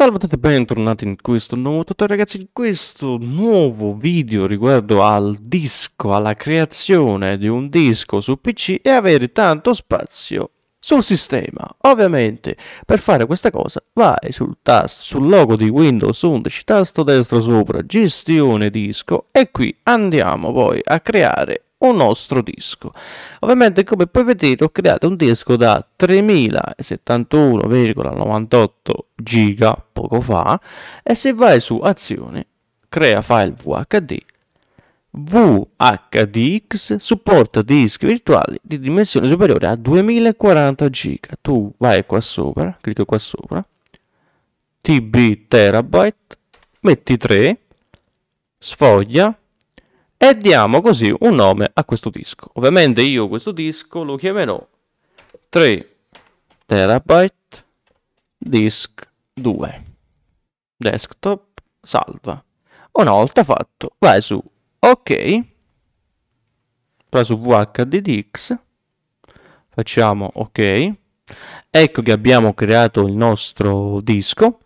Salve a tutti e bentornati in questo nuovo tutorial ragazzi, in questo nuovo video riguardo al disco, alla creazione di un disco su PC e avere tanto spazio sul sistema. Ovviamente per fare questa cosa vai sul tasto, sul logo di Windows 11, tasto destro sopra, gestione disco e qui andiamo poi a creare un nostro disco. Ovviamente come puoi vedere ho creato un disco da 3071,98 giga poco fa e se vai su azione crea file VHD VHDX supporta dischi virtuali di dimensione superiore a 2040 giga. Tu vai qua sopra, clicca qua sopra, TB terabyte, metti 3, sfoglia e diamo così un nome a questo disco. Ovviamente io questo disco lo chiamerò 3 terabyte disk 2. Desktop, salva. Una volta fatto, vai su ok va su vhddx facciamo ok ecco che abbiamo creato il nostro disco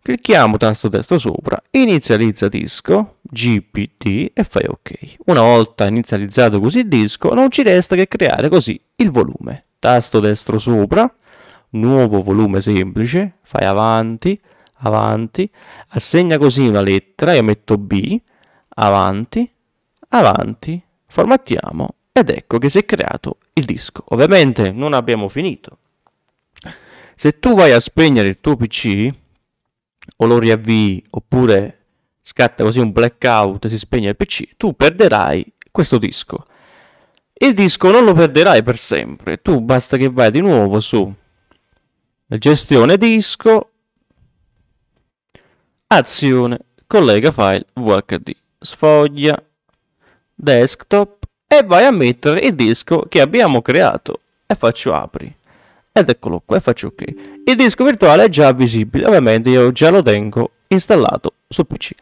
clicchiamo tasto destro sopra inizializza disco gpt e fai ok una volta inizializzato così il disco non ci resta che creare così il volume tasto destro sopra nuovo volume semplice fai avanti avanti assegna così una lettera io metto b avanti, avanti, formattiamo ed ecco che si è creato il disco. Ovviamente non abbiamo finito. Se tu vai a spegnere il tuo PC o lo riavvii oppure scatta così un blackout e si spegne il PC, tu perderai questo disco. Il disco non lo perderai per sempre, tu basta che vai di nuovo su gestione disco, azione, collega file VHD sfoglia, desktop e vai a mettere il disco che abbiamo creato e faccio apri ed eccolo qua e faccio ok il disco virtuale è già visibile ovviamente io già lo tengo installato su pc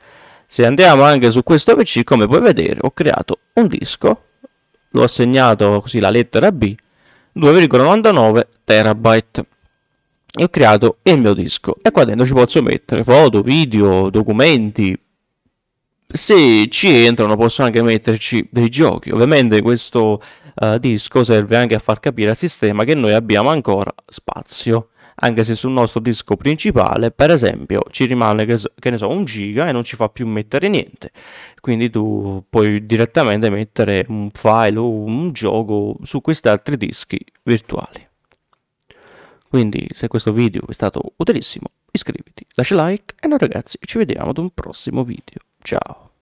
se andiamo anche su questo pc come puoi vedere ho creato un disco l'ho assegnato così la lettera b 2,99 terabyte e ho creato il mio disco e qua dentro ci posso mettere foto video documenti se ci entrano possono anche metterci dei giochi. Ovviamente questo uh, disco serve anche a far capire al sistema che noi abbiamo ancora spazio. Anche se sul nostro disco principale, per esempio, ci rimane che, che ne so, un giga e non ci fa più mettere niente. Quindi tu puoi direttamente mettere un file o un gioco su questi altri dischi virtuali. Quindi, se questo video è stato utilissimo, iscriviti, lascia like e noi ragazzi ci vediamo ad un prossimo video. Tchau.